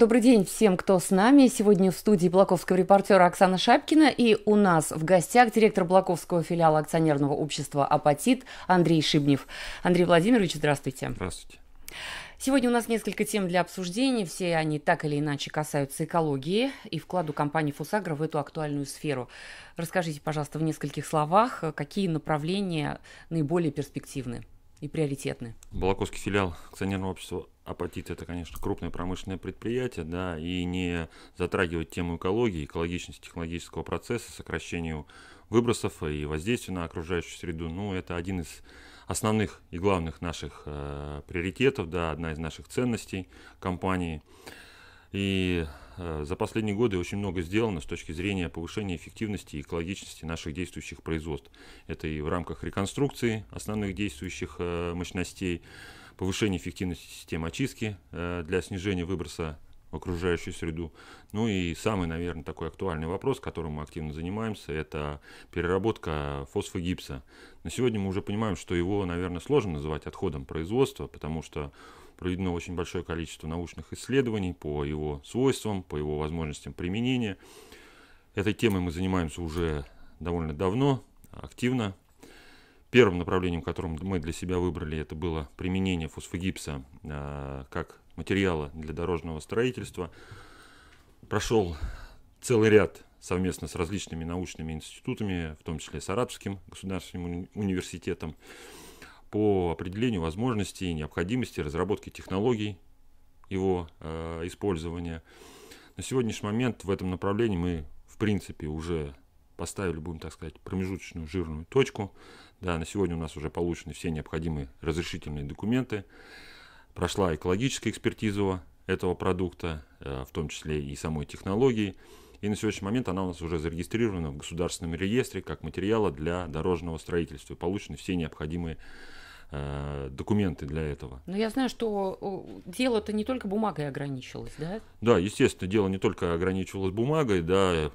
Добрый день всем, кто с нами. Сегодня в студии Блаковского репортера Оксана Шапкина. И у нас в гостях директор Блаковского филиала акционерного общества «Апатит» Андрей Шибнев. Андрей Владимирович, здравствуйте. Здравствуйте. Сегодня у нас несколько тем для обсуждения. Все они так или иначе касаются экологии и вкладу компании «Фусагра» в эту актуальную сферу. Расскажите, пожалуйста, в нескольких словах, какие направления наиболее перспективны и приоритетны? Балаковский филиал акционерного общества апатит это, конечно, крупное промышленное предприятие, да, и не затрагивать тему экологии, экологичности технологического процесса, сокращению выбросов и воздействия на окружающую среду, ну, это один из основных и главных наших э, приоритетов, да, одна из наших ценностей компании. И э, за последние годы очень много сделано с точки зрения повышения эффективности и экологичности наших действующих производств. Это и в рамках реконструкции основных действующих э, мощностей, повышение эффективности системы очистки э, для снижения выброса в окружающую среду. Ну и самый, наверное, такой актуальный вопрос, которым мы активно занимаемся, это переработка фосфогипса. На сегодня мы уже понимаем, что его, наверное, сложно называть отходом производства, потому что проведено очень большое количество научных исследований по его свойствам, по его возможностям применения. Этой темой мы занимаемся уже довольно давно, активно, Первым направлением, которым мы для себя выбрали, это было применение фосфогипса э, как материала для дорожного строительства. Прошел целый ряд совместно с различными научными институтами, в том числе Саратовским государственным университетом, по определению возможностей и необходимости разработки технологий его э, использования. На сегодняшний момент в этом направлении мы, в принципе, уже поставили, будем так сказать, промежуточную жирную точку. Да, на сегодня у нас уже получены все необходимые разрешительные документы. Прошла экологическая экспертиза этого продукта, э, в том числе и самой технологии. И на сегодняшний момент она у нас уже зарегистрирована в государственном реестре как материала для дорожного строительства. Получены все необходимые э, документы для этого. Но я знаю, что дело-то не только бумагой ограничилось, да? Да, естественно, дело не только ограничивалось бумагой, да,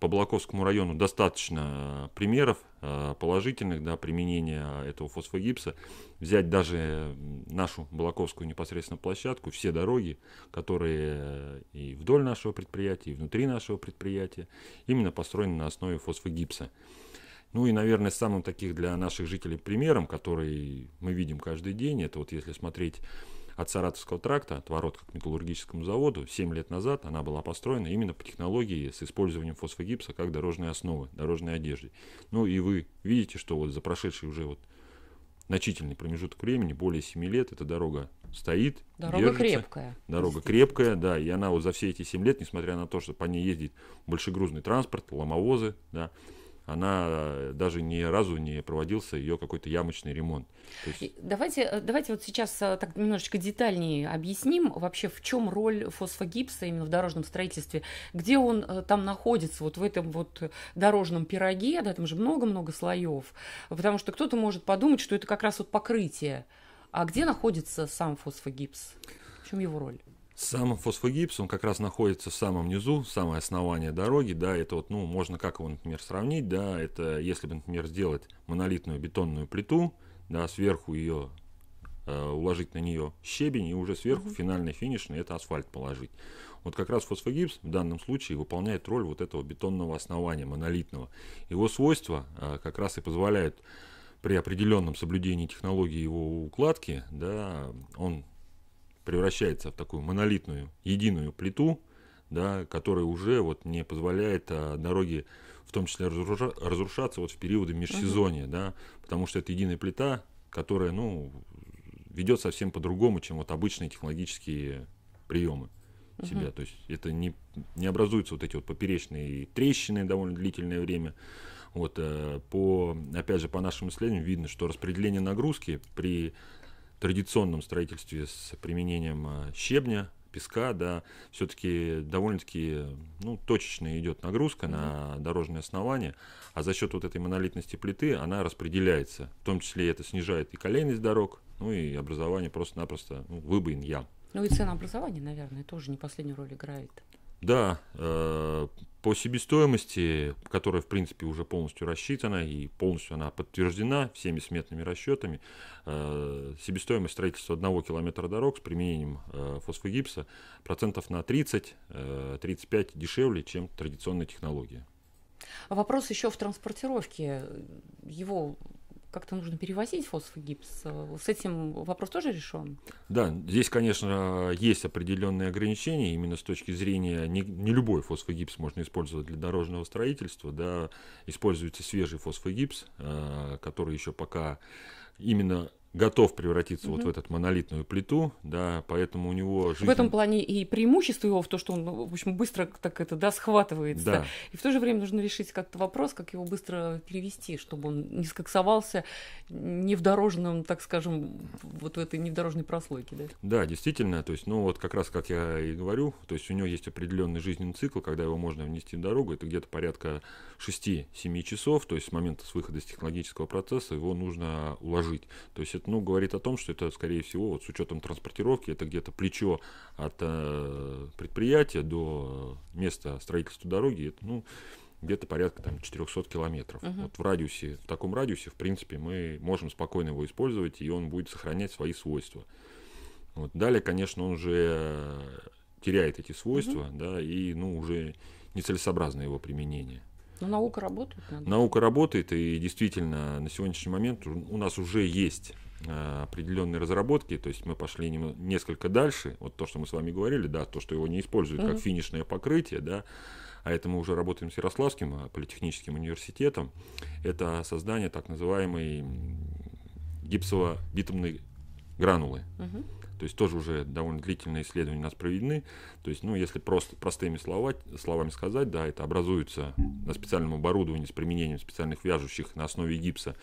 по Блаковскому району достаточно э, примеров э, положительных да, применения этого фосфогипса. Взять даже э, нашу Балаковскую непосредственно площадку, все дороги, которые и вдоль нашего предприятия, и внутри нашего предприятия, именно построены на основе фосфогипса. Ну и, наверное, самым таких для наших жителей примером, который мы видим каждый день, это вот если смотреть от Саратовского тракта, от ворот к металлургическому заводу, 7 лет назад она была построена именно по технологии с использованием фосфогипса как дорожной основы, дорожной одежды. Ну и вы видите, что вот за прошедший уже вот значительный промежуток времени, более 7 лет, эта дорога стоит. Дорога держится, крепкая. Дорога крепкая, да, и она вот за все эти 7 лет, несмотря на то, что по ней ездит большегрузный транспорт, ломовозы, да, она даже ни разу не проводился ее какой-то ямочный ремонт. есть... Давайте, э, давайте вот сейчас э, так немножечко детальнее объясним вообще, в чем роль фосфогипса именно в дорожном строительстве, где он э, там находится, вот в этом вот дорожном пироге, да, там же много-много слоев, потому что кто-то может подумать, что это как раз вот покрытие, а где находится сам фосфогипс? В чем его роль? Сам фосфогипс, он как раз находится в самом низу, самое основание дороги, да, это вот, ну, можно как его, например, сравнить, да, это если бы, например, сделать монолитную бетонную плиту, да, сверху ее, э, уложить на нее щебень, и уже сверху mm-hmm. финальный финишный, это асфальт положить. Вот как раз фосфогипс в данном случае выполняет роль вот этого бетонного основания, монолитного. Его свойства э, как раз и позволяют при определенном соблюдении технологии его укладки, да, он превращается в такую монолитную, единую плиту, да, которая уже вот не позволяет а, дороге в том числе разрушаться вот в периоды межсезонья, угу. да, потому что это единая плита, которая, ну, ведет совсем по-другому, чем вот обычные технологические приемы угу. себя. То есть это не, не образуются вот эти вот поперечные трещины довольно длительное время. Вот, э, по, опять же, по нашим исследованиям видно, что распределение нагрузки при традиционном строительстве с применением э, щебня, песка, да, все-таки довольно-таки ну, точечная идет нагрузка mm-hmm. на дорожное основание, а за счет вот этой монолитности плиты она распределяется. В том числе это снижает и колейность дорог, ну и образование просто-напросто ну, выбоин ям. Ну и ценообразование, наверное, тоже не последнюю роль играет. Да, э, по себестоимости, которая, в принципе, уже полностью рассчитана и полностью она подтверждена всеми сметными расчетами, э, себестоимость строительства одного километра дорог с применением э, фосфогипса процентов на 30-35 э, дешевле, чем традиционная технология. Вопрос еще в транспортировке. Его как-то нужно перевозить фосфогипс. С этим вопрос тоже решен? Да, здесь, конечно, есть определенные ограничения именно с точки зрения не, не любой фосфогипс можно использовать для дорожного строительства, да, используется свежий фосфогипс, э, который еще пока именно готов превратиться угу. вот в этот монолитную плиту, да, поэтому у него жизнь... В этом плане и преимущество его в том, что он, ну, в общем, быстро так это, да, схватывается. Да. И в то же время нужно решить как-то вопрос, как его быстро перевести, чтобы он не скоксовался не в дорожном, так скажем, вот в этой недорожной прослойке, да? Да, действительно, то есть, ну вот как раз, как я и говорю, то есть у него есть определенный жизненный цикл, когда его можно внести в дорогу, это где-то порядка 6-7 часов, то есть с момента с выхода из технологического процесса его нужно уложить. То есть значит, ну, говорит о том, что это, скорее всего, вот с учетом транспортировки, это где-то плечо от э, предприятия до места строительства дороги, это, ну, где-то порядка там 400 километров. Угу. Вот в радиусе, в таком радиусе, в принципе, мы можем спокойно его использовать, и он будет сохранять свои свойства. Вот. Далее, конечно, он уже теряет эти свойства, угу. да, и, ну, уже нецелесообразно его применение. Но наука работает. Надо. Наука работает, и действительно, на сегодняшний момент у нас уже есть Э, определенные разработки, то есть мы пошли несколько дальше, вот то, что мы с вами говорили, да, то, что его не используют как финишное покрытие, да, а это мы уже работаем с Ярославским э, политехническим университетом, это создание так называемой гипсово-битумной гранулы. То есть тоже уже довольно длительные исследования у нас проведены. То есть, ну, если просто простыми слова, словами сказать, да, это образуется на специальном оборудовании с применением специальных вяжущих на основе гипса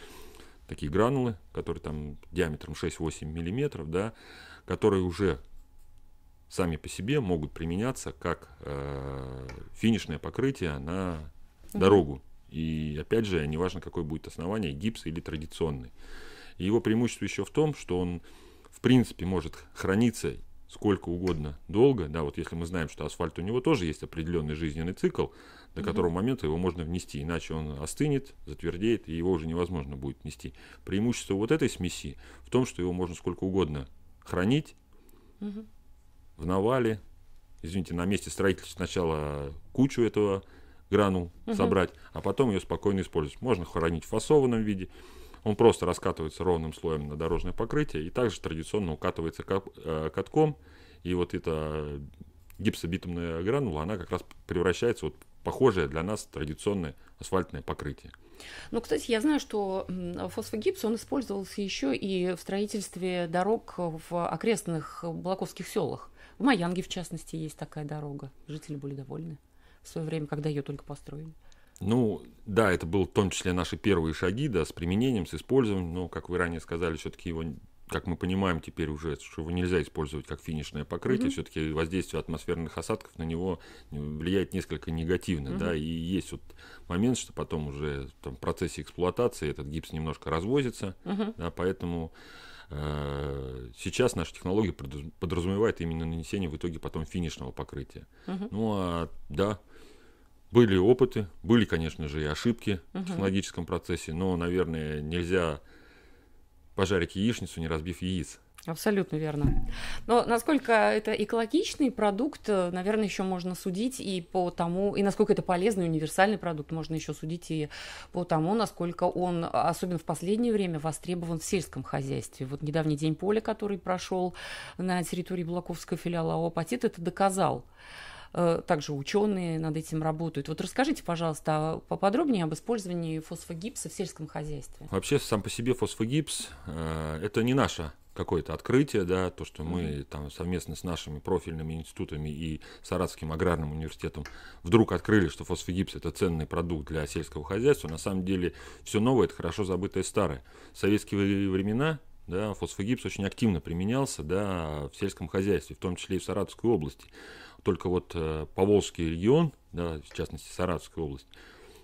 такие гранулы, которые там диаметром 6-8 миллиметров, да, которые уже сами по себе могут применяться как э, финишное покрытие на дорогу. И опять же, неважно, какое будет основание, гипс или традиционный. его преимущество еще в том, что он, в принципе, может храниться сколько угодно долго, да, вот если мы знаем, что асфальт у него тоже есть определенный жизненный цикл, до которого момента его можно внести, иначе он остынет, затвердеет, и его уже невозможно будет внести. Преимущество вот этой смеси в том, что его можно сколько угодно хранить mm в навале, извините, на месте строительства сначала кучу этого грану mm собрать, а потом ее спокойно использовать. Можно хранить в фасованном виде, он просто раскатывается ровным слоем на дорожное покрытие и также традиционно укатывается э, катком. И вот эта гипсобитумная гранула, она как раз превращается вот в похожее для нас традиционное асфальтное покрытие. Ну, кстати, я знаю, что фосфогипс, он использовался еще и в строительстве дорог в окрестных балаковских селах. В Маянге, в частности, есть такая дорога. Жители были довольны в свое время, когда ее только построили. Ну, да, это был в том числе наши первые шаги, да, с применением, с использованием, но, как вы ранее сказали, все-таки его, как мы понимаем теперь уже, что его нельзя использовать как финишное покрытие, mm-hmm. все-таки воздействие атмосферных осадков на него э, влияет несколько негативно, mm-hmm. да, и есть вот момент, что потом уже там, в процессе эксплуатации этот гипс немножко развозится, mm-hmm. да, поэтому... Э, сейчас наша технология подразумевает именно нанесение в итоге потом финишного покрытия. Угу. Ну а да, были опыты, были, конечно же, и ошибки угу. в технологическом процессе, но, наверное, нельзя пожарить яичницу, не разбив яиц. Абсолютно верно. Но насколько это экологичный продукт, э, наверное, еще можно судить и по тому, и насколько это полезный универсальный продукт, можно еще судить и по тому, насколько он, особенно в последнее время, востребован в сельском хозяйстве. Вот недавний день поля, который прошел на территории Булаковского филиала ОАПАТИТ, это доказал. Э, также ученые над этим работают. Вот расскажите, пожалуйста, а поподробнее об использовании фосфогипса в сельском хозяйстве. Вообще сам по себе фосфогипс э, это не наше какое-то открытие, да, то, что мы там совместно с нашими профильными институтами и Саратовским аграрным университетом вдруг открыли, что фосфогипс это ценный продукт для сельского хозяйства. На самом деле все новое это хорошо забытое старое. В советские времена да, фосфогипс очень активно применялся да, в сельском хозяйстве, в том числе и в Саратовской области только вот э, Поволжский регион, да, в частности Саратовская область,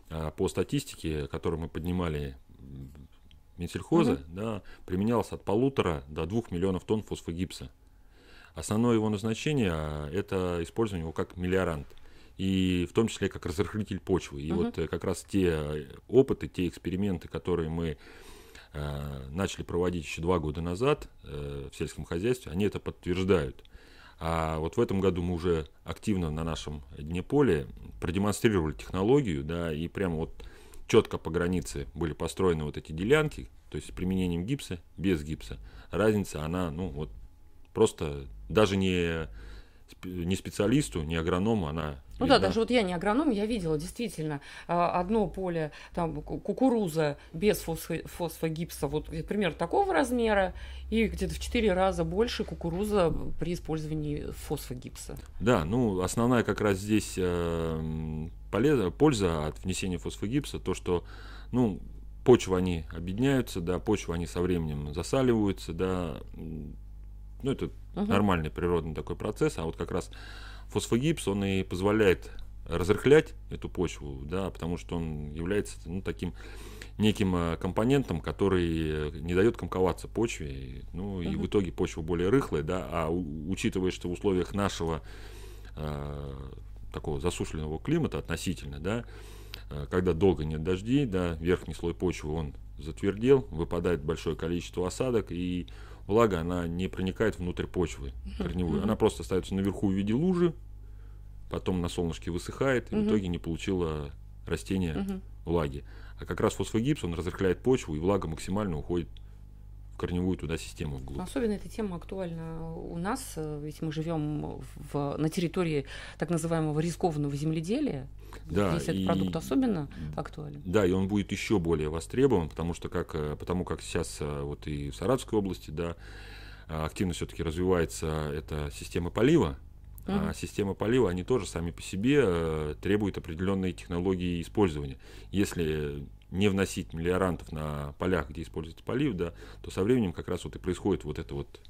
а, по статистике, которую мы поднимали Минсельхоза, угу. да, применялось от полутора до двух миллионов тонн фосфогипса. Основное его назначение а, – это использование его как мелиорант, и в том числе как разрыхлитель почвы. И угу. вот э, как раз те э, опыты, те эксперименты, которые мы э, начали проводить еще два года назад э, в сельском хозяйстве, они это подтверждают – а вот в этом году мы уже активно на нашем дне поле продемонстрировали технологию, да, и прямо вот четко по границе были построены вот эти делянки, то есть с применением гипса, без гипса. Разница, она, ну, вот просто даже не, не специалисту, не агроному, она ну да, да, даже вот я не агроном, я видела действительно а, одно поле там кукуруза без фосфогипса, вот примерно такого размера, и где-то в 4 раза больше кукуруза при использовании фосфогипса. Да, ну основная как раз здесь э, польза от внесения фосфогипса, то что, ну, почва они объединяются, да, почва они со временем засаливаются, да, ну это угу. нормальный природный такой процесс, а вот как раз фосфогипс, он и позволяет разрыхлять эту почву, да, потому что он является ну, таким неким э, компонентом, который э, не дает комковаться почве, ну и uh-huh. в итоге почва более рыхлая, да, а учитывая, что в условиях нашего э, такого засушленного климата относительно, да, э, когда долго нет дождей, да, верхний слой почвы он затвердел, выпадает большое количество осадок и э, влага, она не проникает внутрь почвы корневую, Она просто остается наверху в виде лужи, потом на солнышке высыхает, и в итоге не получила растение влаги. А как раз фосфогипс, он разрыхляет почву, и влага максимально уходит корневую туда систему вглубь. Особенно эта тема актуальна у нас, э, ведь мы живем в, на территории так называемого рискованного земледелия. Да, Здесь и, продукт особенно актуален. Да, и он будет еще более востребован, потому что как, э, потому как сейчас э, вот и в Саратовской области, да, активно все-таки развивается эта система полива, uh Mm -hmm. А полива, они тоже сами по себе э, требуют определенные технологии использования. Если не вносить мелиорантов на полях, где используется полив, да, то со временем как раз вот и происходит вот это вот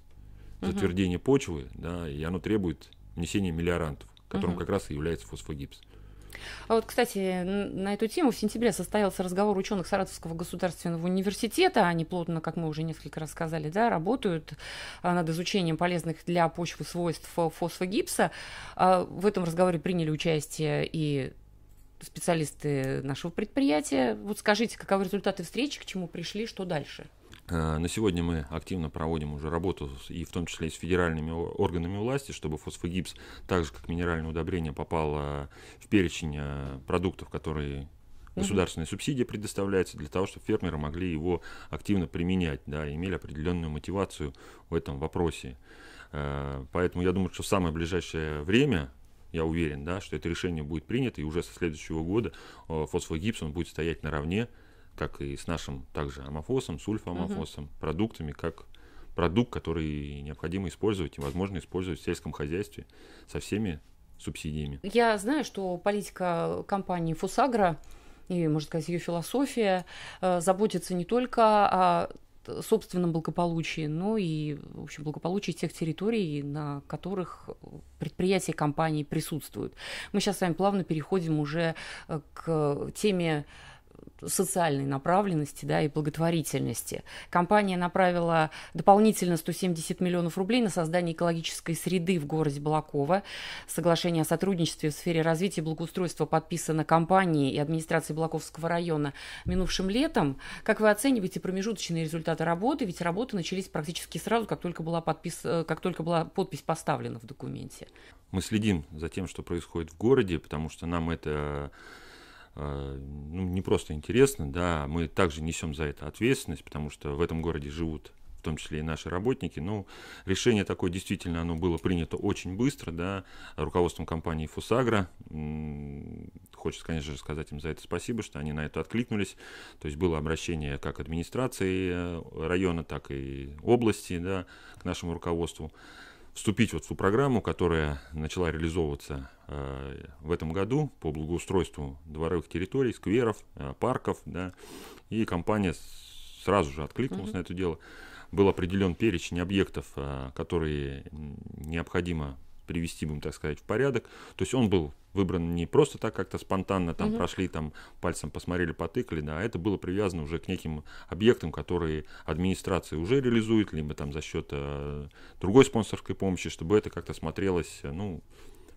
затвердение угу. почвы, да, и оно требует внесения мелиорантов, которым угу. как раз и является фосфогипс. А вот, кстати, на эту тему в сентябре состоялся разговор ученых Саратовского государственного университета. Они плотно, как мы уже несколько раз сказали, да, работают а, над изучением полезных для почвы свойств фосфогипса. А, в этом разговоре приняли участие и специалисты нашего предприятия. Вот скажите, каковы результаты встречи, к чему пришли, что дальше? Э, на сегодня мы активно проводим уже работу, и в том числе и с федеральными органами власти, чтобы фосфогипс, так же как минеральное удобрение, попало в перечень э, продуктов, которые государственные субсидии предоставляются для того, чтобы фермеры могли его активно применять, да, имели определенную мотивацию в этом вопросе. Э, поэтому я думаю, что в самое ближайшее время я уверен, да, что это решение будет принято, и уже со следующего года э, фосфогипс он будет стоять наравне, как и с нашим также амофосом, сульфоамофосом, угу. продуктами, как продукт, который необходимо использовать и возможно использовать в сельском хозяйстве со всеми субсидиями. Я знаю, что политика компании «Фосагра» и, можно сказать, ее философия э, заботится не только о собственном благополучии, но и, в общем, благополучии тех территорий, на которых предприятия компании присутствуют. Мы сейчас с вами плавно переходим уже э, к теме социальной направленности да, и благотворительности. Компания направила дополнительно 170 миллионов рублей на создание экологической среды в городе Балакова. Соглашение о сотрудничестве в сфере развития и благоустройства подписано компанией и администрацией Балаковского района минувшим летом. Как вы оцениваете промежуточные результаты работы? Ведь работы начались практически сразу, как только была, подпис... Э, как только была подпись поставлена в документе. Мы следим за тем, что происходит в городе, потому что нам это а, ну, не просто интересно, да, мы также несем за это ответственность, потому что в этом городе живут в том числе и наши работники. Но ну, решение такое действительно оно было принято очень быстро, да, руководством компании Фусагра. Хочется, конечно же, сказать им за это спасибо, что они на это откликнулись. То есть было обращение как администрации э, района, так и области, да, к нашему руководству вступить вот в ту программу, которая начала реализовываться э, в этом году по благоустройству дворовых территорий, скверов, э, парков, да, и компания сразу же откликнулась mm-hmm. на это дело. Был определен перечень объектов, э, которые необходимо привести, будем так сказать, в порядок. То есть он был выбран не просто так как-то спонтанно, там угу. прошли, там пальцем посмотрели, потыкали, да, а это было привязано уже к неким объектам, которые администрация уже реализует, либо там за счет э, другой спонсорской помощи, чтобы это как-то смотрелось, э, ну,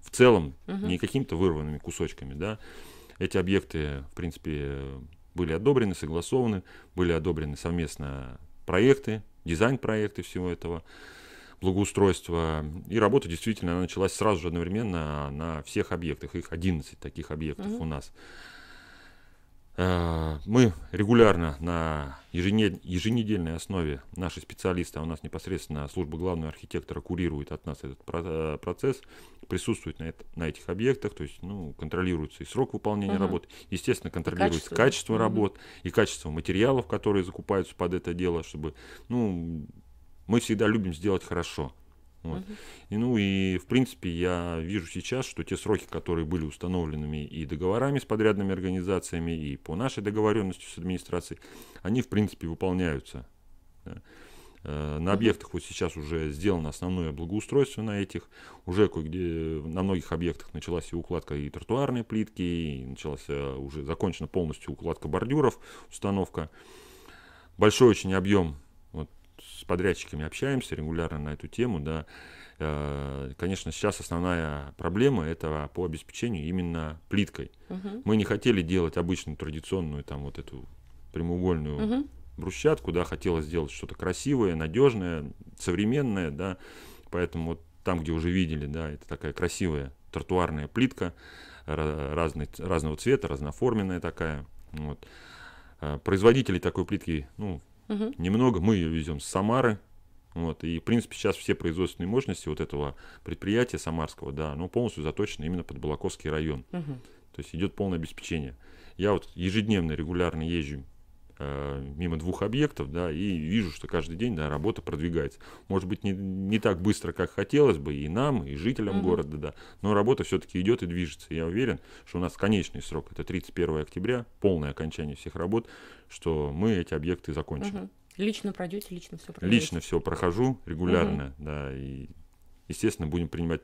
в целом, угу. не какими-то вырванными кусочками, да. Эти объекты, в принципе, были одобрены, согласованы, были одобрены совместно проекты, дизайн проекты всего этого благоустройства. И работа действительно она началась сразу же одновременно на всех объектах. Их 11 таких объектов mm-hmm. у нас. Э, мы регулярно на еженедельной основе наши специалисты, а у нас непосредственно служба главного архитектора курирует от нас этот э, процесс, присутствует на, на этих объектах, то есть ну, контролируется и срок выполнения угу. работ, естественно, контролируется и качество, качество угу. работ и качество материалов, которые закупаются под это дело, чтобы ну, мы всегда любим сделать хорошо. Вот. Угу. И, ну и, в принципе, я вижу сейчас, что те сроки, которые были установленными и договорами с подрядными организациями, и по нашей договоренности с администрацией, они, в принципе, выполняются. Да. Э, на объектах вот сейчас уже сделано основное благоустройство на этих. Уже кое-где э, на многих объектах началась и укладка и тротуарной плитки, и началась э, уже закончена полностью укладка бордюров, установка. Большой очень объем с подрядчиками общаемся регулярно на эту тему, да. Э, конечно, сейчас основная проблема этого по обеспечению именно плиткой. Угу. Мы не хотели делать обычную традиционную там вот эту прямоугольную угу. брусчатку, да, хотелось сделать что-то красивое, надежное, современное, да. Поэтому вот там, где уже видели, да, это такая красивая тротуарная плитка разный, разного цвета, разноформенная такая. Вот. Э, Производителей такой плитки, ну, угу. немного. Мы ее везем с Самары. Вот, и, в принципе, сейчас все производственные мощности вот этого предприятия самарского, да, ну, полностью заточены именно под Балаковский район. Угу. То есть идет полное обеспечение. Я вот ежедневно, регулярно езжу Э, мимо двух объектов, да, и вижу, что каждый день, да, работа продвигается. Может быть, не, не так быстро, как хотелось бы и нам, и жителям mm-hmm. города, да, но работа все-таки идет и движется. Я уверен, что у нас конечный срок, это 31 октября, полное окончание всех работ, что мы эти объекты закончим. Mm-hmm. Лично пройдете, лично все проходите? Лично все прохожу регулярно, mm-hmm. да, и, естественно, будем принимать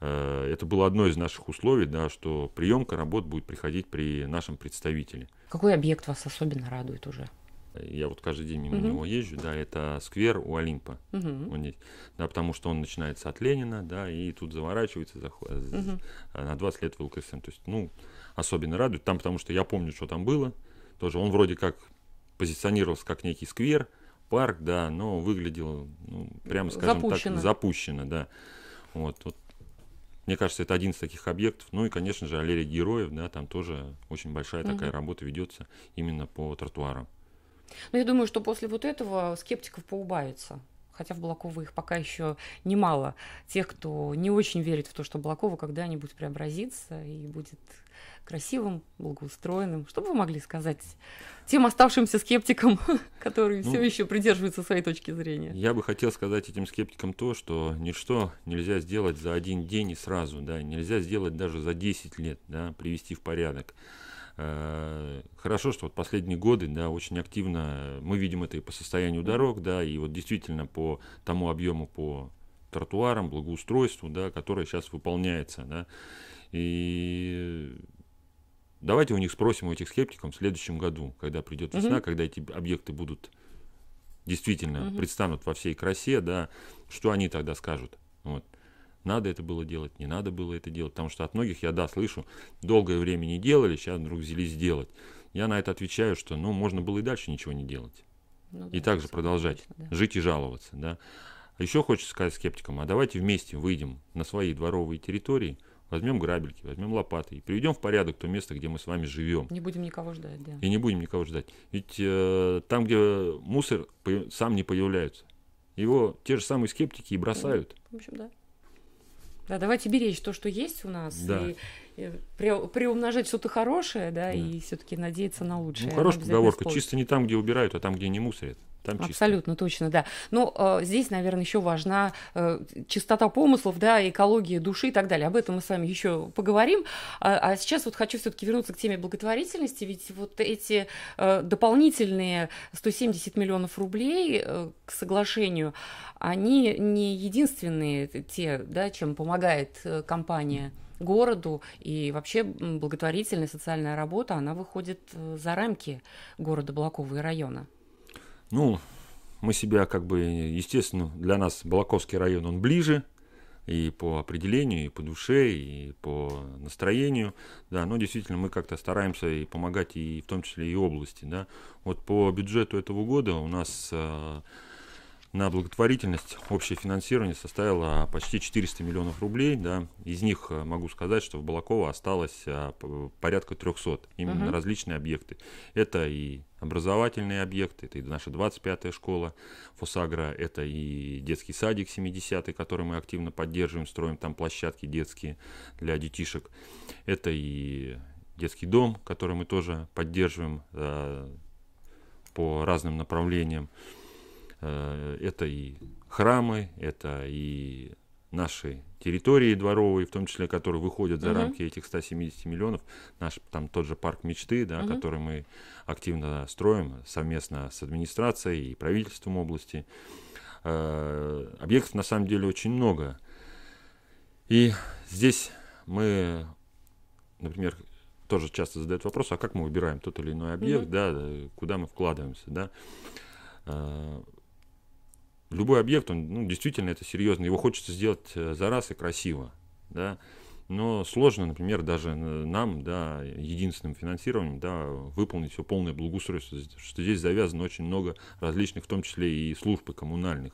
Э, это было одно из наших условий, да, что приемка работ будет приходить при нашем представителе. Какой объект вас особенно радует уже? Я вот каждый день мимо угу. него езжу, да, это сквер у Олимпа. Угу. Он да, потому что он начинается от Ленина, да, и тут заворачивается за угу. Э, э, на 20 лет в ЛКСМ. То есть, ну, особенно радует. Там, потому что я помню, что там было. Тоже он вроде как позиционировался как некий сквер, парк, да, но выглядел, ну, прямо скажем запущено. так, запущено, да. Вот, вот мне кажется, это один из таких объектов. Ну и, конечно же, аллея героев, да, там тоже очень большая угу. такая работа ведется именно по тротуарам. Ну, я думаю, что после вот этого скептиков поубавится хотя в Балакова их пока еще немало, тех, кто не очень верит в то, что Балакова когда-нибудь преобразится и будет красивым, благоустроенным. Что бы вы могли сказать тем оставшимся скептикам, которые ну, все еще придерживаются своей точки зрения? Я бы хотел сказать этим скептикам то, что ничто нельзя сделать за один день и сразу, да, нельзя сделать даже за 10 лет, да, привести в порядок. Э, хорошо, что вот последние годы, да, очень активно, э, мы видим это и по состоянию дорог, да, и вот действительно по тому объему по тротуарам, благоустройству, да, которое сейчас выполняется, да. И давайте у них спросим, у этих скептиков, в следующем году, когда придет весна, угу. когда эти объекты будут действительно угу. предстанут во всей красе, да, что они тогда скажут? Вот надо это было делать, не надо было это делать. Потому что от многих я, да, слышу, долгое время не делали, сейчас вдруг взялись делать. Я на это отвечаю, что, ну, можно было и дальше ничего не делать. Ну, да, и также продолжать конечно, да. жить и жаловаться, да. А Еще хочется сказать скептикам, а давайте вместе выйдем на свои дворовые территории, возьмем грабельки, возьмем лопаты и приведем в порядок то место, где мы с вами живем. Не будем никого ждать, да. И не будем никого ждать. Ведь э, там, где мусор, сам не появляется. Его те же самые скептики и бросают. Ну, в общем, да. Да, давайте беречь то, что есть у нас. Да. И при приумножать что-то хорошее, да, да. и все-таки надеяться на лучшее. Ну, хорошая поговорка. Чисто не там, где убирают, а там, где не мусорят. Там чисто. Абсолютно точно, да. Но ну, э, здесь, наверное, еще важна э, чистота помыслов, да, экология души и так далее. Об этом мы с вами еще поговорим. А, а сейчас вот хочу все-таки вернуться к теме благотворительности, ведь вот эти э, дополнительные 170 миллионов рублей э, к соглашению, они не единственные те, да, чем помогает э, компания городу, и вообще благотворительная социальная работа, она выходит э, за рамки города Балакова и района. Ну, мы себя как бы, естественно, для нас Балаковский район, он ближе, и по определению, и по душе, и по настроению, да, но действительно мы как-то стараемся и помогать, и в том числе и области, да. Вот по бюджету этого года у нас а, на благотворительность общее финансирование составило а, почти 400 миллионов рублей. Да. Из них э, могу сказать, что в Балаково осталось а, порядка 300, именно угу. различные объекты. Это и образовательные объекты, это и наша 25-я школа Фосагра, это и детский садик 70-й, который мы активно поддерживаем, строим там площадки детские для детишек. Это и детский дом, который мы тоже поддерживаем э, по разным направлениям. Э, это и храмы, это и наши территории дворовые, в том числе, которые выходят за uh рамки этих 170 миллионов. Наш там тот же парк мечты, да, uh который мы активно строим совместно с администрацией и правительством области. Э, объектов на самом деле очень много. И здесь мы, например, тоже часто задают вопрос, а как мы выбираем тот или иной объект, uh да, э, куда мы вкладываемся, да. Любой объект, он ну, действительно это серьезно, его хочется сделать э, за раз и красиво, да, но сложно, например, даже э, нам, да, единственным финансированием, да, выполнить все полное благоустройство, что здесь завязано очень много различных, в том числе и служб и коммунальных.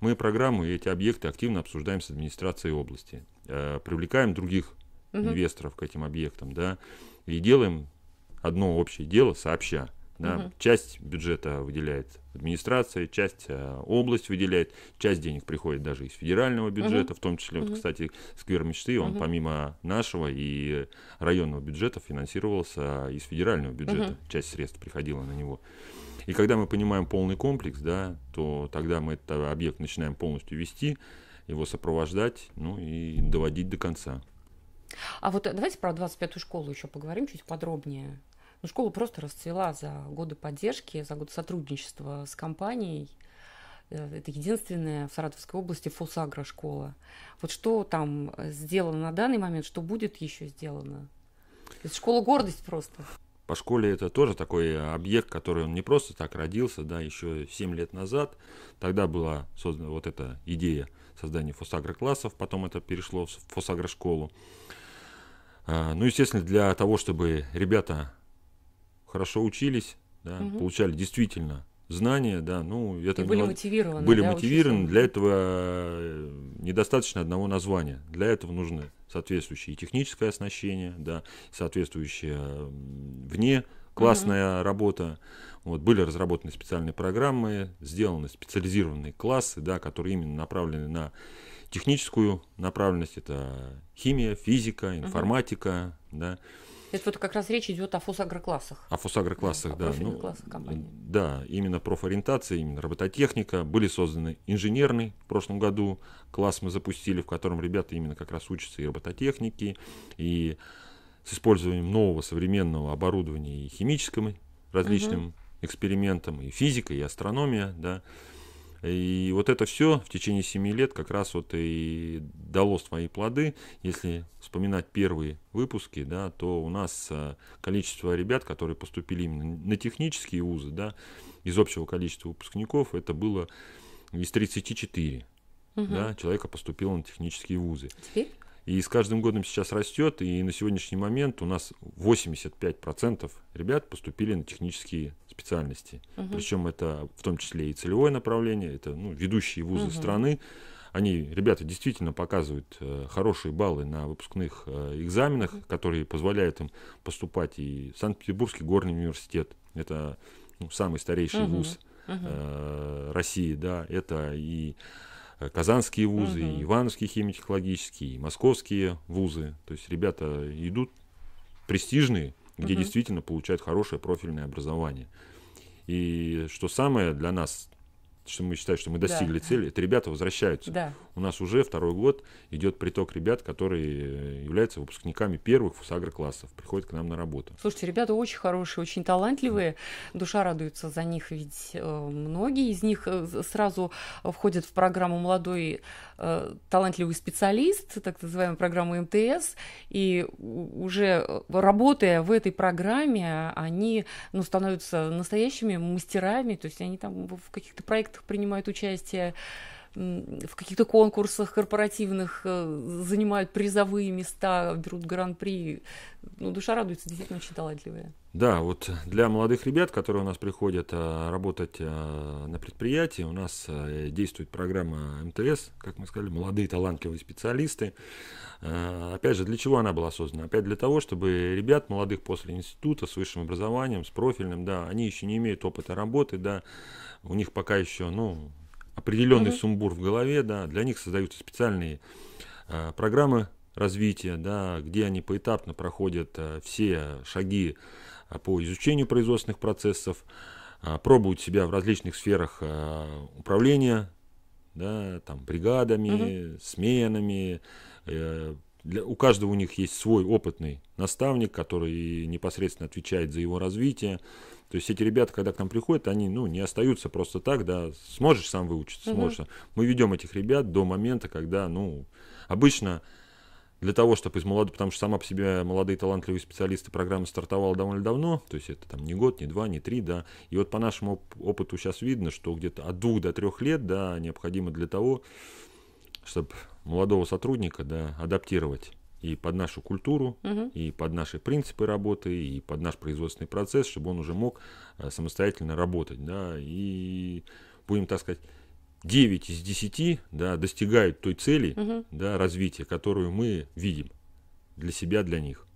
Мы программу и эти объекты активно обсуждаем с администрацией области, э, привлекаем других угу. инвесторов к этим объектам, да, и делаем одно общее дело сообща. Да? Угу. Часть бюджета выделяет администрация, часть э, область выделяет, часть денег приходит даже из федерального бюджета, угу. в том числе, угу. вот, кстати, сквер мечты, он угу. помимо нашего и районного бюджета финансировался из федерального бюджета, угу. часть средств приходила на него. И когда мы понимаем полный комплекс, да, то тогда мы этот объект начинаем полностью вести, его сопровождать, ну и доводить до конца. А вот э, давайте про 25-ю школу еще поговорим чуть подробнее. Но ну, школа просто расцвела за годы поддержки, за год сотрудничества с компанией. Э, это единственная в Саратовской области фосагра школа. Вот что там э, сделано на данный момент, что будет еще сделано? Это школа гордость просто. По школе это тоже такой э, объект, который он не просто так родился, да, еще 7 лет назад. Тогда была создана вот эта идея создания фосагро классов, потом это перешло в фосагрошколу. Ну, естественно, для того, чтобы ребята хорошо учились, да, угу. получали действительно знания, да, ну это и были не, мотивированы, были да, мотивированы. Для этого э, недостаточно одного названия, для этого нужны соответствующее и техническое оснащение, да, соответствующее вне классная угу. работа. Вот, были разработаны специальные программы, сделаны специализированные классы, да, которые именно направлены на техническую направленность. Это химия, физика, информатика. Угу. Да. Это вот как раз речь идет о фосагроклассах. О фосагроклассах, да. О профильных да. Ну, классах ну, компании. Да, именно профориентация, именно робототехника. Были созданы инженерный в прошлом году класс мы запустили, в котором ребята именно как раз учатся и робототехники, и с использованием нового современного оборудования и химическим различным угу. экспериментам, и физика, и астрономия, да. И вот это все в течение 7 лет как раз вот и дало свои плоды. Если вспоминать первые выпуски, да, то у нас а, количество ребят, которые поступили именно на технические вузы, да, из общего количества выпускников, это было из 34. Угу. Да, человека поступило на технические вузы. Теперь? И с каждым годом сейчас растет, и на сегодняшний момент у нас 85% ребят поступили на технические специальности. Угу. Причем это в том числе и целевое направление, это ну, ведущие вузы угу. страны. Они, ребята, действительно показывают э, хорошие баллы на выпускных э, экзаменах, угу. которые позволяют им поступать и в Санкт-Петербургский горный университет. Это ну, самый старейший угу. вуз угу. России, да, это и Э, казанские вузы, угу. и ивановские химико-технологические, и московские вузы. То есть ребята идут престижные, где угу. действительно получают хорошее профильное образование. И что самое для нас что мы считаем, что мы достигли да. цели, это ребята возвращаются. Да. У нас уже второй год идет приток ребят, которые э, являются выпускниками первых фусагроклассов, приходят к нам на работу. Слушайте, ребята очень хорошие, очень талантливые, да. душа радуется за них, ведь э, многие из них э, сразу входят в программу «Молодой Э, талантливый специалист, так называемую программу МТС, и уже э, работая в этой программе, они ну, становятся настоящими мастерами, то есть они там в каких-то проектах принимают участие, в каких-то конкурсах корпоративных э, занимают призовые места, берут гран-при. Ну, душа радуется, действительно очень талантливая. Да, вот для молодых ребят, которые у нас приходят э, работать э, на предприятии, у нас действует программа МТС, как мы сказали, молодые талантливые специалисты. Опять же, для чего она была создана? Опять для того, чтобы ребят молодых после института с высшим образованием, с профильным, да, они еще не имеют опыта работы, да, у них пока еще, ну, определенный угу. сумбур в голове, да, для них создаются специальные э, программы развития, да, где они поэтапно проходят э, все шаги а, по изучению производственных процессов, э, пробуют себя в различных сферах э, управления, да, там бригадами, угу. сменами, э, для, у каждого у них есть свой опытный наставник, который непосредственно отвечает за его развитие. То есть эти ребята, когда к нам приходят, они ну, не остаются просто так, да, сможешь сам выучиться, угу. сможешь. Мы ведем этих ребят до момента, когда, ну, обычно для того, чтобы из молодых, потому что сама по себе молодые талантливые специалисты программа стартовала довольно давно, то есть это там не год, не два, не три, да, и вот по нашему опыту сейчас видно, что где-то от двух до трех лет, да, необходимо для того, чтобы молодого сотрудника да, адаптировать и под нашу культуру, угу. и под наши принципы работы, и под наш производственный процесс, чтобы он уже мог э, самостоятельно работать. Да, и будем так сказать, 9 из 10 да, достигают той цели угу. да, развития, которую мы видим для себя, для них.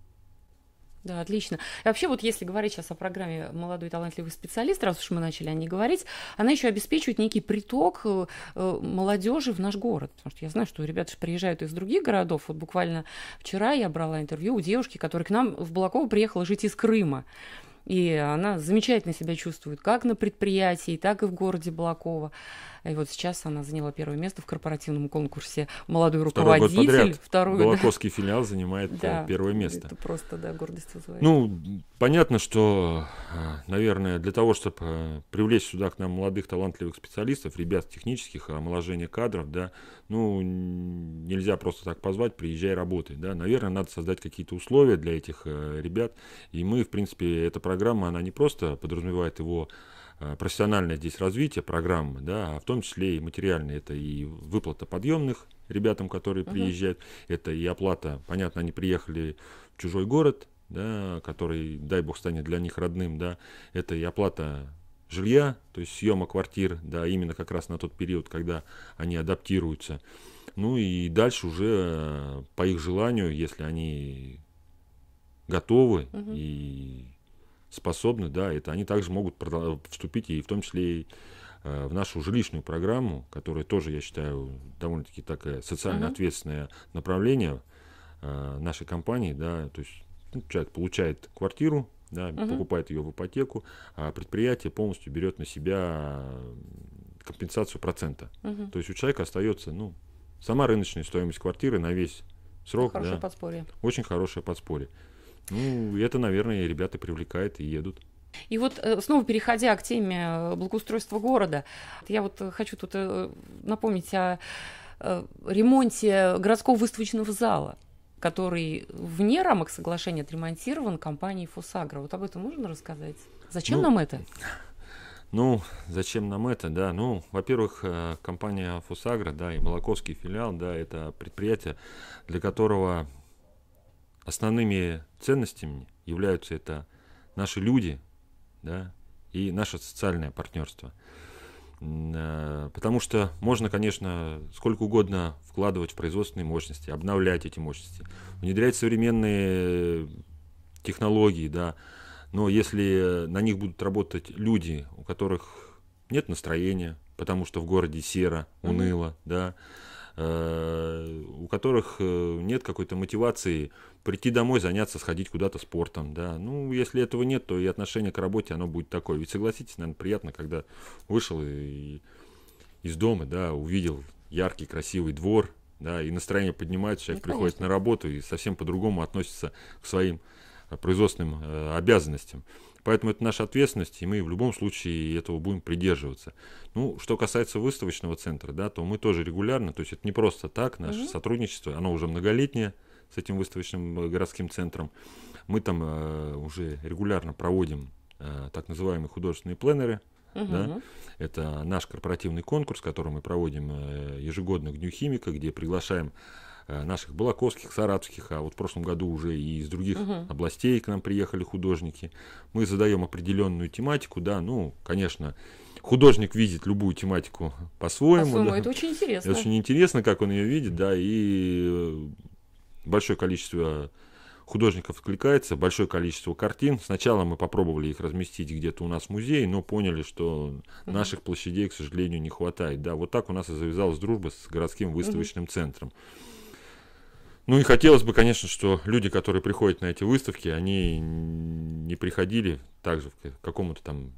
Да, отлично. И вообще, вот если говорить сейчас о программе «Молодой талантливый специалист», раз уж мы начали о ней говорить, она еще обеспечивает некий приток э, э, молодежи в наш город. Потому что я знаю, что ребята же приезжают из других городов. Вот буквально вчера я брала интервью у девушки, которая к нам в Балаково приехала жить из Крыма. И она замечательно себя чувствует как на предприятии, так и в городе Балаково и вот сейчас она заняла первое место в корпоративном конкурсе «Молодой руководитель». Второй год подряд. да. филиал занимает э, да, первое место. Это просто, да, гордость вызывает. Ну, понятно, что, э, наверное, для того, чтобы э, привлечь сюда к нам молодых талантливых специалистов, ребят технических, а, омоложение кадров, да, ну, нельзя просто так позвать, приезжай, работай, да. Наверное, надо создать какие-то условия для этих ребят. И мы, в принципе, эта программа, она не просто подразумевает его Э, профессиональное здесь развитие программы, да, а в том числе и материальное, это и выплата подъемных ребятам, которые угу. приезжают, это и оплата, понятно, они приехали в чужой город, да, который, дай бог, станет для них родным, да, это и оплата жилья, то есть съема квартир, да, именно как раз на тот период, когда они адаптируются. Ну и дальше уже э, по их желанию, если они готовы угу. и способны, да, это они также могут вступить и в том числе и э, в нашу жилищную программу, которая тоже, я считаю, довольно-таки такое социально uh-huh. ответственное направление э, нашей компании, да, то есть ну, человек получает квартиру, да, uh-huh. покупает ее в ипотеку, а предприятие полностью берет на себя компенсацию процента. Uh-huh. То есть у человека остается, ну, сама рыночная стоимость квартиры на весь срок. Хорошее да, подспорье. Очень хорошее подспорье. Ну, это, наверное, ребята привлекает и едут. И вот э, снова переходя к теме э, благоустройства города, я вот э, хочу тут напомнить о ремонте городского выставочного зала который вне рамок соглашения отремонтирован компанией «Фосагра». Вот об этом можно рассказать? Зачем ну, нам это? Ну, зачем нам это, да? Ну, во-первых, компания «Фосагра», да, и Молоковский филиал, да, это предприятие, для которого основными ценностями являются это наши люди да, и наше социальное партнерство. Э, потому что можно, конечно, сколько угодно вкладывать в производственные мощности, обновлять эти мощности, внедрять современные технологии, да, но если на них будут работать люди, у которых нет настроения, потому что в городе серо, уныло, mm-hmm. да, э, у которых э, нет какой-то мотивации прийти домой, заняться, сходить куда-то спортом, да. Ну, если этого нет, то и отношение к работе, оно будет такое. Ведь согласитесь, наверное, приятно, когда вышел и, и из дома, да, увидел яркий, красивый двор, да, и настроение поднимается, человек ну, приходит на работу и совсем по-другому относится к своим э, производственным э, обязанностям. Поэтому это наша ответственность, и мы в любом случае этого будем придерживаться. Ну, что касается выставочного центра, да, то мы тоже регулярно, то есть это не просто так, наше угу. сотрудничество, оно уже многолетнее, с этим выставочным э, городским центром. Мы там э, уже регулярно проводим э, так называемые художественные пленеры. Угу. Да? Это наш корпоративный конкурс, который мы проводим э, ежегодно к Дню химика, где приглашаем э, наших балаковских, саратовских, а вот в прошлом году уже и из других Uh-huh. областей к нам приехали художники. Мы задаем определенную тематику, да, ну, конечно, художник видит любую тематику по-своему. По-своему, да. это очень интересно. Это очень интересно, как он ее видит, да, и э, большое количество художников откликается, большое количество картин. Сначала мы попробовали их разместить где-то у нас в музее, но поняли, что наших площадей, к сожалению, не хватает. Да, вот так у нас и завязалась дружба с городским выставочным центром. Ну и хотелось бы, конечно, что люди, которые приходят на эти выставки, они не приходили также к какому-то там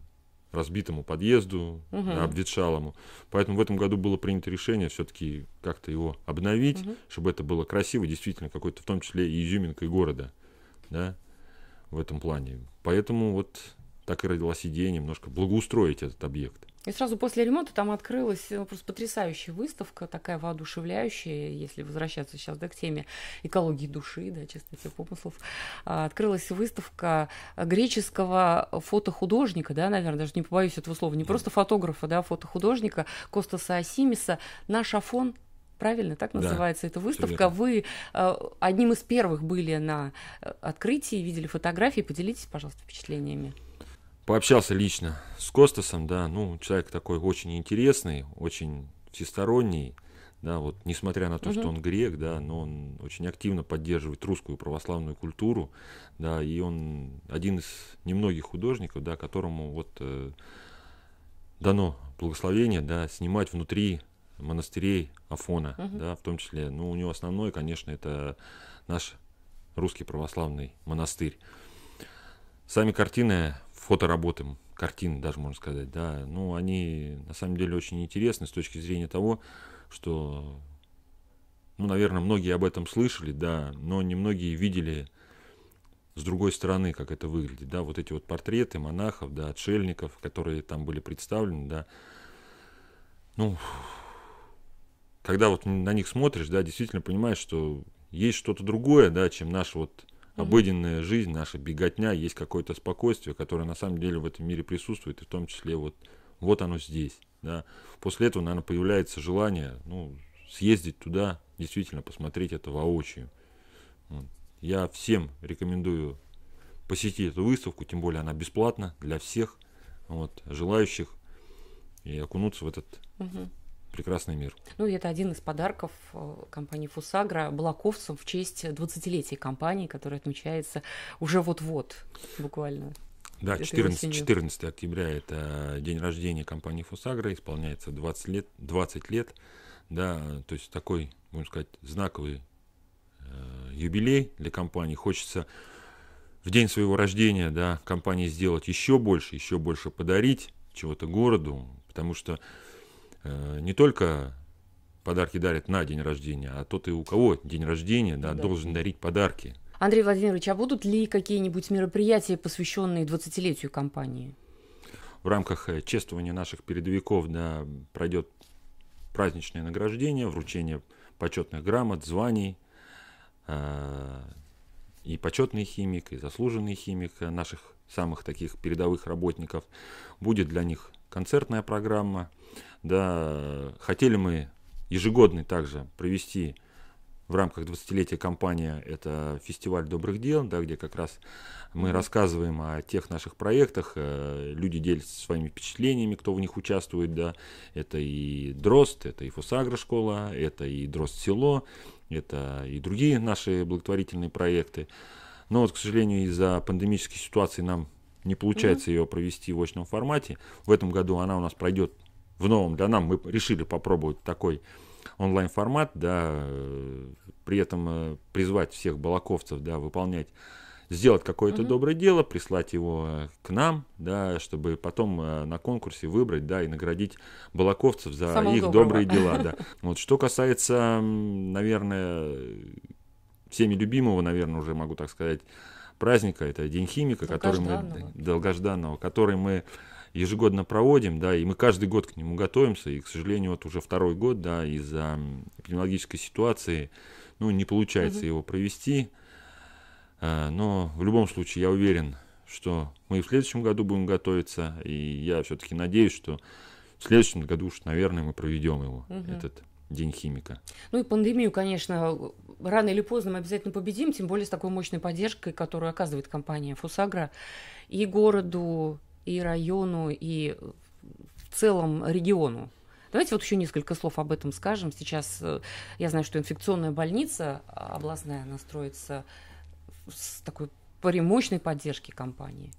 разбитому подъезду, угу. да, обветшалому. Поэтому в этом году было принято решение все-таки как-то его обновить, угу. чтобы это было красиво, действительно, какой-то в том числе и изюминкой города, да, в этом плане. Поэтому вот так и родилась идея немножко благоустроить этот объект. И сразу после ремонта там открылась э, просто потрясающая выставка, такая воодушевляющая, если возвращаться сейчас да, к теме экологии души, да, чистоте помыслов. А, открылась выставка греческого фотохудожника, да, наверное, даже не побоюсь этого слова, не просто фотографа, да, а фотохудожника Костаса Асимиса «Наш Афон правильно так называется да, эта выставка. Вы э, одним из первых были на э, открытии, видели фотографии. Поделитесь, пожалуйста, впечатлениями. Пообщался лично с Костасом, да, ну, человек такой очень интересный, очень всесторонний, да, вот, несмотря на то, угу. что он грек, да, но он очень активно поддерживает русскую православную культуру, да, и он один из немногих художников, да, которому вот э, дано благословение, да, снимать внутри монастырей Афона, угу. да, в том числе, ну, у него основной, конечно, это наш русский православный монастырь. Сами картины фотоработы, картины, даже можно сказать, да, ну, они на самом деле очень интересны с точки зрения того, что, ну, наверное, многие об этом слышали, да, но немногие видели с другой стороны, как это выглядит, да, вот эти вот портреты монахов, да, отшельников, которые там были представлены, да, ну, когда вот на них смотришь, да, действительно понимаешь, что есть что-то другое, да, чем наш вот угу. обыденная жизнь, наша беготня, есть какое-то спокойствие, которое на самом деле в этом мире присутствует, и в том числе вот, вот оно здесь. Да. После этого, наверное, появляется желание ну, съездить туда, действительно посмотреть это воочию. Вот. Я всем рекомендую посетить эту выставку, тем более она бесплатна для всех вот, желающих и окунуться в этот угу прекрасный мир. Ну, и это один из подарков э, компании «Фусагра» Балаковцам в честь 20-летия компании, которая отмечается уже вот-вот буквально. Да, 14, 14 октября – это день рождения компании «Фусагра», исполняется 20 лет, 20 лет, да, то есть такой, можно сказать, знаковый э, юбилей для компании. Хочется в день своего рождения, да, компании сделать еще больше, еще больше подарить чего-то городу, потому что Э, не только подарки дарят на день рождения, а тот и у кого день рождения, да, да. должен дарить подарки. Андрей Владимирович, а будут ли какие-нибудь мероприятия, посвященные 20-летию компании? В рамках э, чествования наших передовиков да, пройдет праздничное награждение, вручение почетных грамот, званий, э, и почетный химик, и заслуженный химик наших самых таких передовых работников. Будет для них концертная программа – да, хотели мы ежегодный также провести в рамках 20-летия компания это фестиваль добрых дел, да, где как раз мы рассказываем о тех наших проектах, э, люди делятся своими впечатлениями, кто в них участвует, да, это и Дрозд, это и Фусагра это и Дрозд село, это и другие наши благотворительные проекты. Но вот, к сожалению, из-за пандемической ситуации нам не получается mm-hmm. ее провести в очном формате. В этом году она у нас пройдет в новом для нам Мы решили попробовать такой онлайн-формат, да, э, при этом э, призвать всех балаковцев, да, выполнять сделать какое-то mm-hmm. доброе дело, прислать его э, к нам, да, чтобы потом на конкурсе выбрать, да, и наградить балаковцев за Самого их доброго. добрые дела, да. Вот что касается, наверное, всеми любимого, наверное, уже могу так сказать, праздника, это День химика, который мы долгожданного, который мы ежегодно проводим, да, и мы каждый год к нему готовимся, и, к сожалению, вот уже второй год, да, из-за эпидемиологической ситуации, ну, не получается угу. его провести, а, но в любом случае я уверен, что мы и в следующем году будем готовиться, и я все-таки надеюсь, что в следующем году уж, наверное, мы проведем его, угу. этот День химика. Ну и пандемию, конечно, рано или поздно мы обязательно победим, тем более с такой мощной поддержкой, которую оказывает компания Фусагра и городу, и району, и в целом региону. Давайте вот еще несколько слов об этом скажем. Сейчас э, я знаю, что инфекционная больница а, областная настроится с такой при поддержки компании.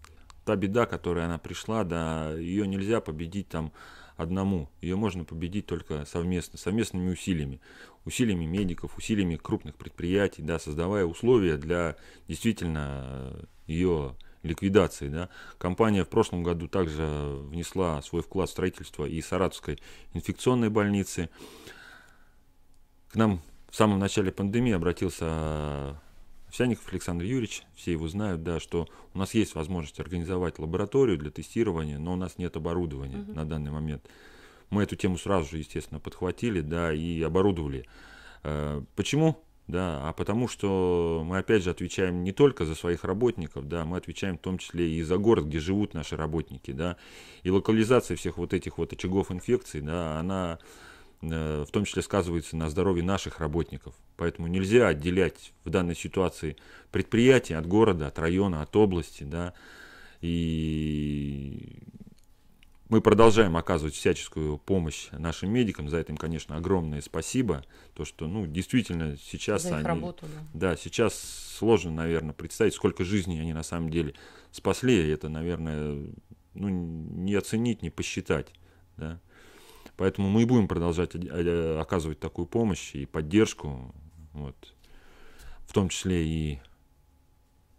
Та беда, которая она пришла, да, ее нельзя победить там одному. Ее можно победить только совместно, совместными усилиями. Усилиями медиков, усилиями крупных предприятий, да, создавая условия для действительно э, ее ликвидации. Да. Компания в прошлом году также внесла свой вклад в строительство и Саратовской инфекционной больницы. К нам в самом начале пандемии обратился Овсяников Александр Юрьевич, все его знают, да, что у нас есть возможность организовать лабораторию для тестирования, но у нас нет оборудования угу. на данный момент. Мы эту тему сразу же, естественно, подхватили, да, и оборудовали. Э, почему? да, а потому что мы опять же отвечаем не только за своих работников, да, мы отвечаем в том числе и за город, где живут наши работники, да, и локализация всех вот этих вот очагов инфекции, да, она э, в том числе сказывается на здоровье наших работников, поэтому нельзя отделять в данной ситуации предприятие от города, от района, от области, да, и мы продолжаем оказывать всяческую помощь нашим медикам. За это им, конечно, огромное спасибо. То, что, ну, действительно, сейчас За они... работу, да. да, сейчас сложно, наверное, представить, сколько жизней они на самом деле спасли. это, наверное, ну, не оценить, не посчитать. Да? Поэтому мы и будем продолжать э, э, оказывать такую помощь и поддержку. Вот. В том числе и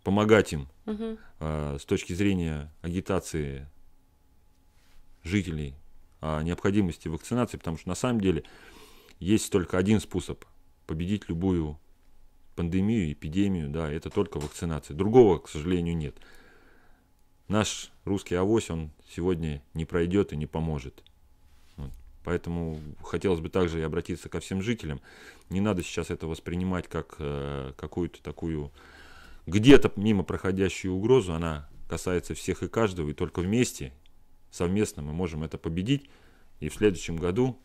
помогать им угу. э, с точки зрения агитации жителей о а, необходимости вакцинации, потому что на самом деле есть только один способ победить любую пандемию, эпидемию, да, это только вакцинация. Другого, к сожалению, нет. Наш русский авось, он сегодня не пройдет и не поможет. Вот. Поэтому хотелось бы также и обратиться ко всем жителям. Не надо сейчас это воспринимать как э, какую-то такую где-то мимо проходящую угрозу. Она касается всех и каждого, и только вместе, совместно мы можем это победить. И в следующем году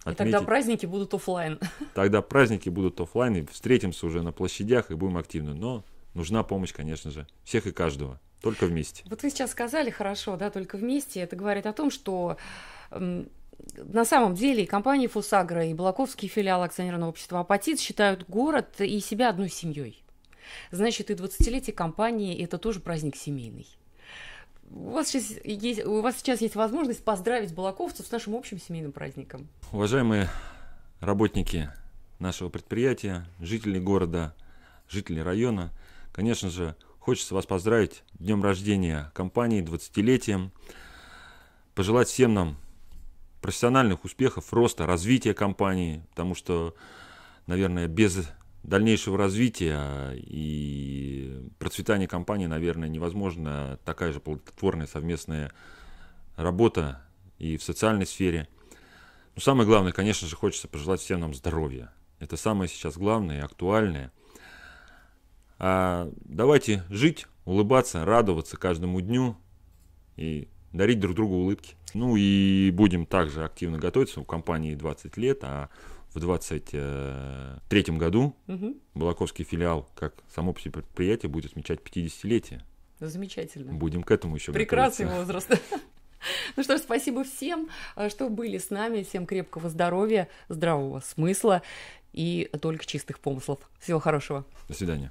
отметить... И тогда праздники будут офлайн. Тогда праздники будут офлайн, и встретимся уже на площадях и будем активны. Но нужна помощь, конечно же, всех и каждого. Только вместе. Вот вы сейчас сказали хорошо, да, только вместе. Это говорит о том, что на самом деле и компания «Фусагра», и Балаковский филиал акционерного общества «Апатит» считают город и себя одной семьей. Значит, и 20-летие компании – это тоже праздник семейный у вас, сейчас есть, у вас сейчас есть возможность поздравить балаковцев с нашим общим семейным праздником. Уважаемые работники нашего предприятия, жители города, жители района, конечно же, хочется вас поздравить днем рождения компании, 20-летием, пожелать всем нам профессиональных успехов, роста, развития компании, потому что, наверное, без дальнейшего развития и процветания компании, наверное, невозможно такая же плодотворная совместная работа и в социальной сфере. Но самое главное, конечно же, хочется пожелать всем нам здоровья. Это самое сейчас главное и актуальное. А давайте жить, улыбаться, радоваться каждому дню и дарить друг другу улыбки. Ну и будем также активно готовиться. У компании 20 лет, а в 2023 году угу. Балаковский филиал, как само предприятие, будет отмечать 50-летие. Ну, замечательно. Будем к этому еще Прекрасный возраст. Ну что ж, спасибо всем, э, что были с нами. Всем крепкого здоровья, здравого смысла и только чистых помыслов. Всего хорошего. До свидания.